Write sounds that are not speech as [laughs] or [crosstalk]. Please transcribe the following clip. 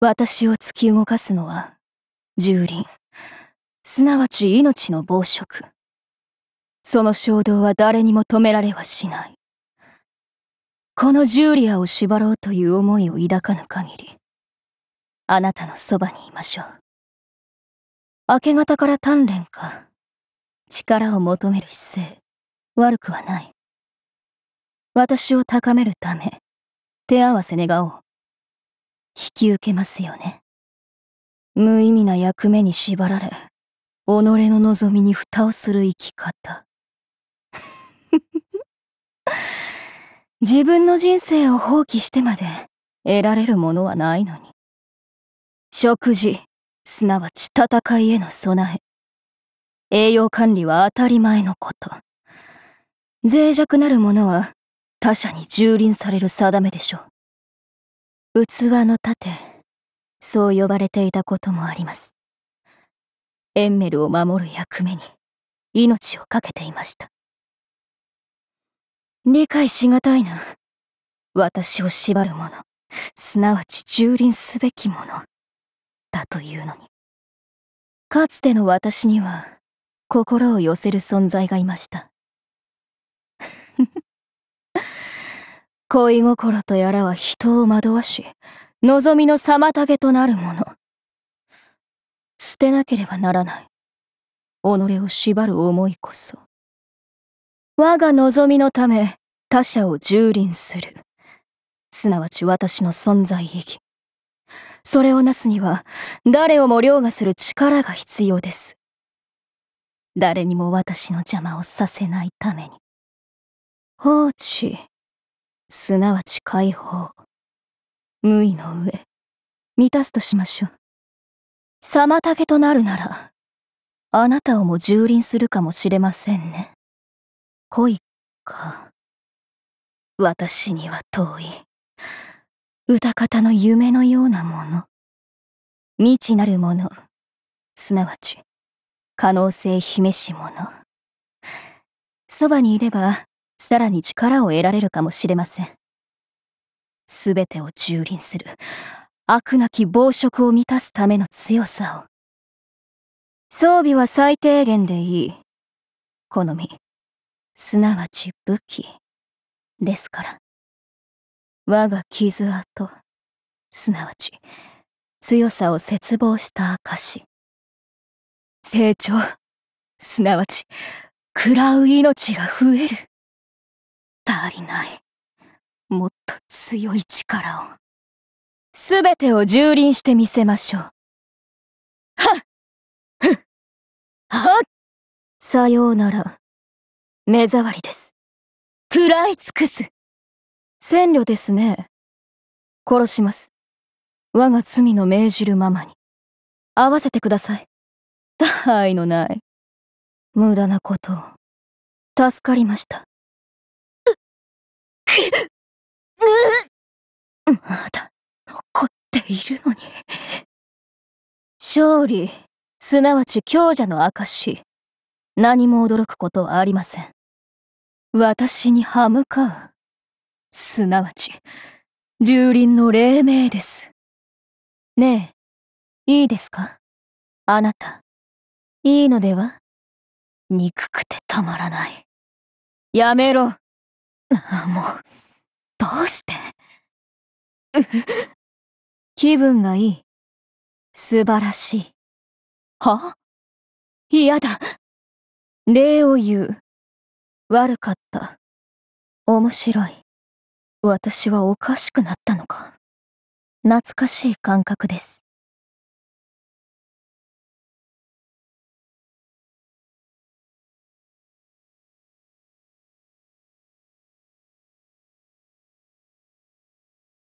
私を突き動かすのは、蹂躙、すなわち命の暴食。その衝動は誰にも止められはしない。このジュリアを縛ろうという思いを抱かぬ限り、あなたのそばにいましょう。明け方から鍛錬か、力を求める姿勢、悪くはない。私を高めるため、手合わせ願おう。引き受けますよね。無意味な役目に縛られ、己の望みに蓋をする生き方。[laughs] 自分の人生を放棄してまで得られるものはないのに。食事、すなわち戦いへの備え。栄養管理は当たり前のこと。脆弱なるものは他者に蹂躙される定めでしょう。器の盾そう呼ばれていたこともありますエンメルを守る役目に命を懸けていました理解しがたいな私を縛る者すなわち蹂躙すべきものだというのにかつての私には心を寄せる存在がいました恋心とやらは人を惑わし、望みの妨げとなるもの。捨てなければならない。己を縛る思いこそ。我が望みのため、他者を蹂躙する。すなわち私の存在意義。それをなすには、誰をも凌駕する力が必要です。誰にも私の邪魔をさせないために。放置すなわち解放無為の上満たすとしましょう妨げとなるならあなたをも蹂躙するかもしれませんね恋か私には遠い歌方の夢のようなもの未知なるものすなわち可能性秘めしものそばにいればさらに力を得られるかもしれません。すべてを蹂躙する、悪なき暴食を満たすための強さを。装備は最低限でいい。好み、すなわち武器、ですから。我が傷跡、すなわち、強さを絶望した証。成長、すなわち、喰らう命が増える。足りない。もっと強い力を。すべてを蹂躙してみせましょう。はっふっはっさようなら、目障りです。食らい尽くす。占領ですね。殺します。我が罪の命じるままに。合わせてください。他愛のない。無駄なことを。助かりました。[laughs] うまだ残っているのに。勝利、すなわち強者の証。何も驚くことはありません。私に歯向かう。すなわち、蹂躙の黎明です。ねえ、いいですかあなた、いいのでは憎くてたまらない。やめろ [laughs] もう、どうして。[laughs] 気分がいい。素晴らしい。は嫌だ。礼を言う。悪かった。面白い。私はおかしくなったのか。懐かしい感覚です。